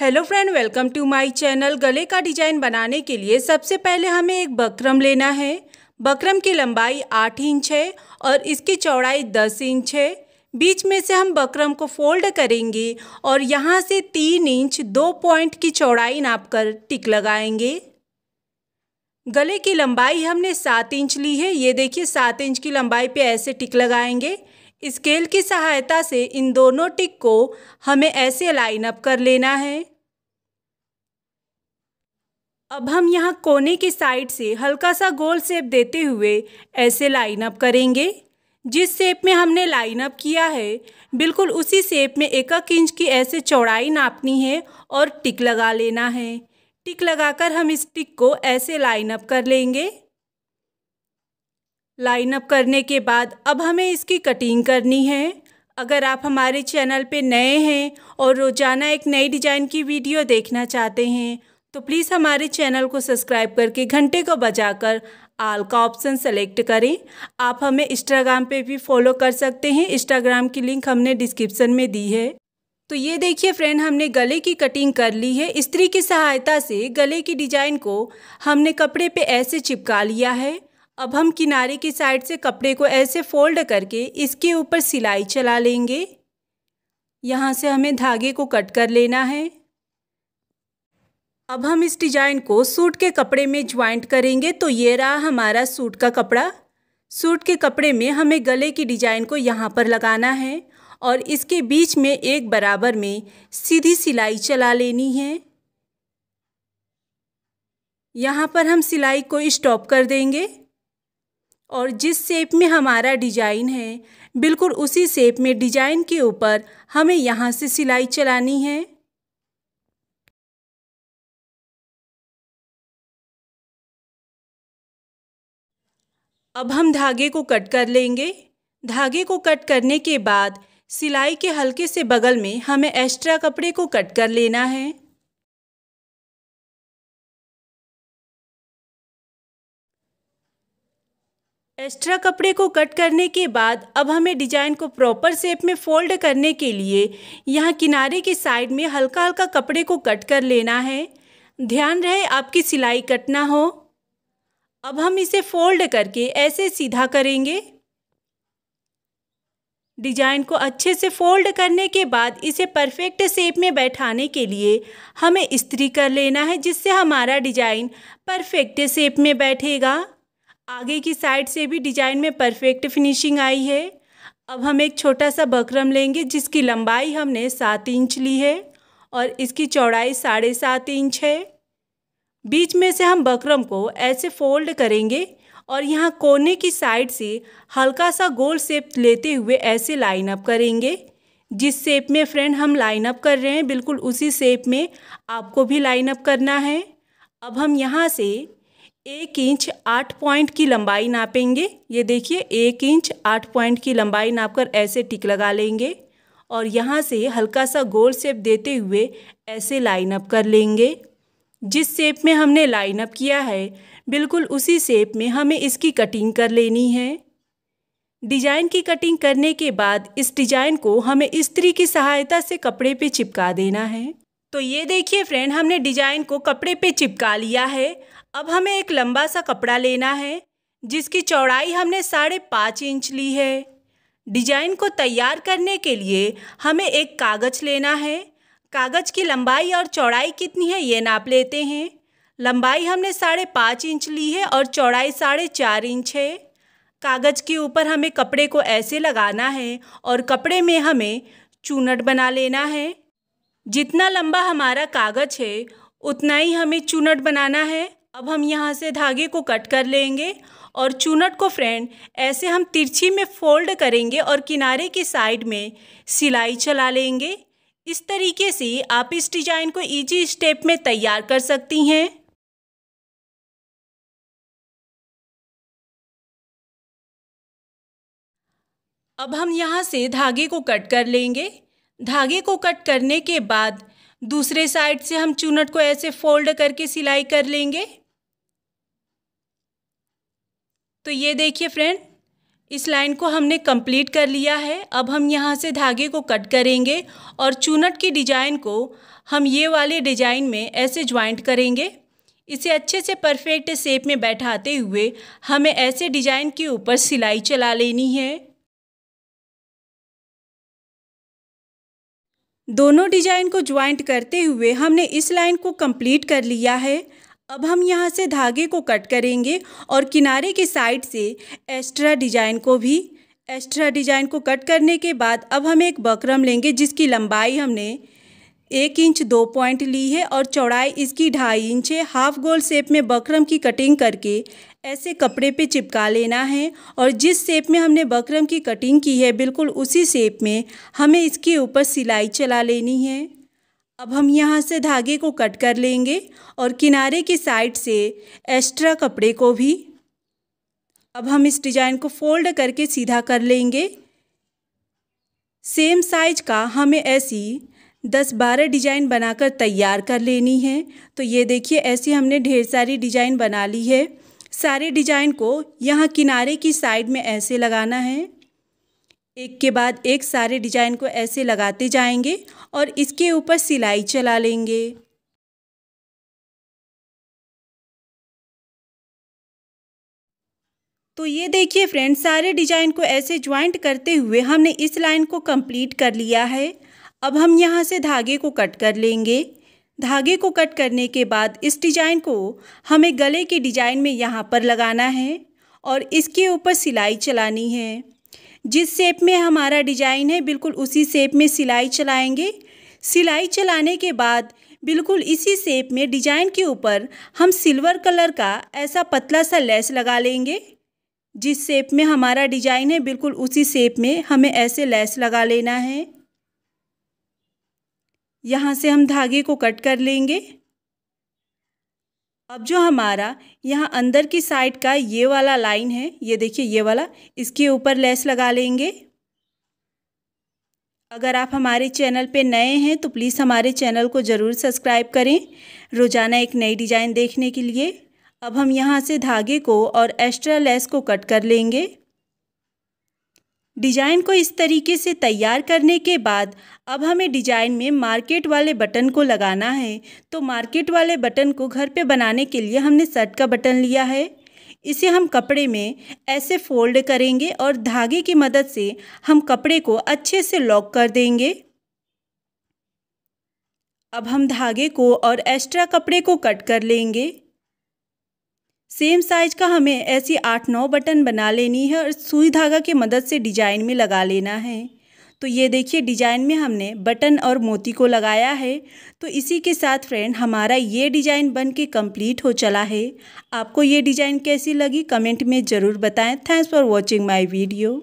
hello friend welcome to my channel गले का design बनाने के लिए सबसे पहले हमें एक बकरम लेना है बकरम की लंबाई आठ इंच है और इसकी चौड़ाई दस इंच है बीच में से हम बकरम को फोल्ड करेंगे और यहाँ से तीन इंच दो पॉइंट की चौड़ाई नाप कर टिक लगाएंगे गले की लंबाई हमने सात इंच ली है ये देखिए सात इंच की लंबाई पर ऐसे टिक लगाएंगे स्केल की सहायता से इन दोनों टिक को हमें ऐसे लाइन अप कर लेना है अब हम यहाँ कोने की साइड से हल्का सा गोल शेप देते हुए ऐसे लाइन अप करेंगे जिस शेप में हमने लाइन अप किया है बिल्कुल उसी शेप में एक एक इंच की ऐसे चौड़ाई नापनी है और टिक लगा लेना है टिक लगाकर हम इस टिक को ऐसे लाइन अप कर लेंगे लाइनअप करने के बाद अब हमें इसकी कटिंग करनी है अगर आप हमारे चैनल पे नए हैं और रोज़ाना एक नई डिज़ाइन की वीडियो देखना चाहते हैं तो प्लीज़ हमारे चैनल को सब्सक्राइब करके घंटे को बजाकर आल का ऑप्शन सेलेक्ट करें आप हमें इंस्टाग्राम पे भी फॉलो कर सकते हैं इंस्टाग्राम की लिंक हमने डिस्क्रिप्शन में दी है तो ये देखिए फ्रेंड हमने गले की कटिंग कर ली है स्त्री की सहायता से गले की डिजाइन को हमने कपड़े पे ऐसे चिपका लिया है अब हम किनारे की साइड से कपड़े को ऐसे फोल्ड करके इसके ऊपर सिलाई चला लेंगे यहाँ से हमें धागे को कट कर लेना है अब हम इस डिजाइन को सूट के कपड़े में ज्वाइंट करेंगे तो ये रहा हमारा सूट का कपड़ा सूट के कपड़े में हमें गले की डिजाइन को यहाँ पर लगाना है और इसके बीच में एक बराबर में सीधी सिलाई चला लेनी है यहाँ पर हम सिलाई को स्टॉप कर देंगे और जिस शेप में हमारा डिजाइन है बिल्कुल उसी शेप में डिजाइन के ऊपर हमें यहाँ से सिलाई चलानी है अब हम धागे को कट कर लेंगे धागे को कट करने के बाद सिलाई के हल्के से बगल में हमें एक्स्ट्रा कपड़े को कट कर लेना है एक्स्ट्रा कपड़े को कट करने के बाद अब हमें डिजाइन को प्रॉपर शेप में फोल्ड करने के लिए यहाँ किनारे के साइड में हल्का हल्का कपड़े को कट कर लेना है ध्यान रहे आपकी सिलाई कट ना हो अब हम इसे फोल्ड करके ऐसे सीधा करेंगे डिजाइन को अच्छे से फोल्ड करने के बाद इसे परफेक्ट शेप में बैठाने के लिए हमें इस्त्री कर लेना है जिससे हमारा डिजाइन परफेक्ट शेप में बैठेगा आगे की साइड से भी डिजाइन में परफेक्ट फिनिशिंग आई है अब हम एक छोटा सा बकरम लेंगे जिसकी लंबाई हमने सात इंच ली है और इसकी चौड़ाई साढ़े सात इंच है बीच में से हम बकरम को ऐसे फोल्ड करेंगे और यहाँ कोने की साइड से हल्का सा गोल शेप लेते हुए ऐसे लाइन अप करेंगे जिस शेप में फ्रेंड हम लाइन अप कर रहे हैं बिल्कुल उसी शेप में आपको भी लाइन अप करना है अब हम यहाँ से एक इंच आठ पॉइंट की लंबाई नापेंगे ये देखिए एक इंच आठ पॉइंट की लंबाई नापकर ऐसे टिक लगा लेंगे और यहाँ से हल्का सा गोल शेप देते हुए ऐसे लाइन अप कर लेंगे जिस शेप में हमने लाइन अप किया है बिल्कुल उसी शेप में हमें इसकी कटिंग कर लेनी है डिजाइन की कटिंग करने के बाद इस डिजाइन को हमें इस्त्री की सहायता से कपड़े पे चिपका देना है तो ये देखिए फ्रेंड हमने डिजाइन को कपड़े पे चिपका लिया है अब हमें एक लंबा सा कपड़ा लेना है जिसकी चौड़ाई हमने साढ़े पाँच इंच ली है डिजाइन को तैयार करने के लिए हमें एक कागज़ लेना है कागज़ की लंबाई और चौड़ाई कितनी है ये नाप लेते हैं लंबाई हमने साढ़े पाँच इंच ली है और चौड़ाई साढ़े चार इंच है कागज़ के ऊपर हमें कपड़े को ऐसे लगाना है और कपड़े में हमें चूनट बना लेना है जितना लंबा हमारा कागज़ है उतना ही हमें चूनट बनाना है अब हम यहाँ से धागे को कट कर लेंगे और चूनट को फ्रेंड ऐसे हम तिरछी में फोल्ड करेंगे और किनारे की साइड में सिलाई चला लेंगे इस तरीके से आप इस डिजाइन को इजी स्टेप में तैयार कर सकती हैं अब हम यहाँ से धागे को कट कर लेंगे धागे को कट करने के बाद दूसरे साइड से हम चूनट को ऐसे फोल्ड करके सिलाई कर लेंगे तो ये देखिए फ्रेंड इस लाइन को हमने कंप्लीट कर लिया है अब हम यहाँ से धागे को कट करेंगे और चूनट की डिजाइन को हम ये वाले डिजाइन में ऐसे ज्वाइंट करेंगे इसे अच्छे से परफेक्ट शेप में बैठाते हुए हमें ऐसे डिजाइन के ऊपर सिलाई चला लेनी है दोनों डिजाइन को ज्वाइंट करते हुए हमने इस लाइन को कंप्लीट कर लिया है अब हम यहाँ से धागे को कट करेंगे और किनारे के साइड से एक्स्ट्रा डिजाइन को भी एक्स्ट्रा डिजाइन को कट करने के बाद अब हम एक बकरम लेंगे जिसकी लंबाई हमने एक इंच दो पॉइंट ली है और चौड़ाई इसकी ढाई इंच है हाफ गोल शेप में बकरम की कटिंग करके ऐसे कपड़े पे चिपका लेना है और जिस शेप में हमने बकरम की कटिंग की है बिल्कुल उसी शेप में हमें इसके ऊपर सिलाई चला लेनी है अब हम यहाँ से धागे को कट कर लेंगे और किनारे की साइड से एक्स्ट्रा कपड़े को भी अब हम इस डिज़ाइन को फोल्ड करके सीधा कर लेंगे सेम साइज का हमें ऐसी दस बारह डिजाइन बनाकर तैयार कर लेनी है तो ये देखिए ऐसी हमने ढेर सारी डिजाइन बना ली है सारे डिजाइन को यहाँ किनारे की साइड में ऐसे लगाना है एक के बाद एक सारे डिजाइन को ऐसे लगाते जाएंगे और इसके ऊपर सिलाई चला लेंगे तो ये देखिए फ्रेंड्स सारे डिजाइन को ऐसे ज्वाइंट करते हुए हमने इस लाइन को कंप्लीट कर लिया है अब हम यहाँ से धागे को कट कर लेंगे धागे को कट करने के बाद इस डिजाइन को हमें गले के डिजाइन में यहाँ पर लगाना है और इसके ऊपर सिलाई चलानी है जिस शेप में हमारा डिजाइन है बिल्कुल उसी शेप में सिलाई चलाएंगे सिलाई चलाने के बाद बिल्कुल इसी शेप में डिजाइन के ऊपर हम सिल्वर कलर का ऐसा पतला सा लेस लगा लेंगे जिस शेप में हमारा डिजाइन है बिल्कुल उसी शेप में हमें ऐसे लेस लगा लेना है यहाँ से हम धागे को कट कर लेंगे अब जो हमारा यहाँ अंदर की साइड का ये वाला लाइन है ये देखिए ये वाला इसके ऊपर लेस लगा लेंगे अगर आप हमारे चैनल पे नए हैं तो प्लीज़ हमारे चैनल को ज़रूर सब्सक्राइब करें रोज़ाना एक नई डिज़ाइन देखने के लिए अब हम यहाँ से धागे को और एक्स्ट्रा लेस को कट कर लेंगे डिज़ाइन को इस तरीके से तैयार करने के बाद अब हमें डिज़ाइन में मार्केट वाले बटन को लगाना है तो मार्केट वाले बटन को घर पे बनाने के लिए हमने शर्ट का बटन लिया है इसे हम कपड़े में ऐसे फोल्ड करेंगे और धागे की मदद से हम कपड़े को अच्छे से लॉक कर देंगे अब हम धागे को और एक्स्ट्रा कपड़े को कट कर लेंगे सेम साइज का हमें ऐसी आठ नौ बटन बना लेनी है और सुई धागा की मदद से डिजाइन में लगा लेना है तो ये देखिए डिजाइन में हमने बटन और मोती को लगाया है तो इसी के साथ फ्रेंड हमारा ये डिजाइन बन के कम्प्लीट हो चला है आपको ये डिजाइन कैसी लगी कमेंट में ज़रूर बताएं thanks for watching my video